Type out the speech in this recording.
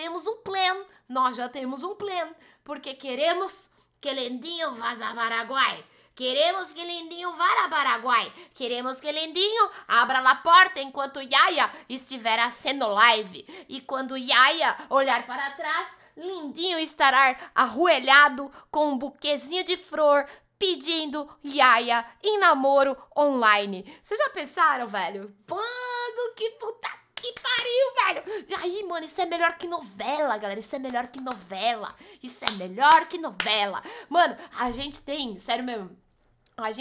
temos um plano, nós já temos um plano, porque queremos que Lindinho vá a Paraguai. Queremos que Lindinho vá a Paraguai. Queremos que Lindinho abra a porta enquanto Yaya estiver sendo live. E quando Yaya olhar para trás, Lindinho estará arruelhado com um buquezinho de flor pedindo Yaya em namoro online. Vocês já pensaram, velho? Quando que e aí, mano, isso é melhor que novela, galera. Isso é melhor que novela. Isso é melhor que novela. Mano, a gente tem, sério mesmo, a gente.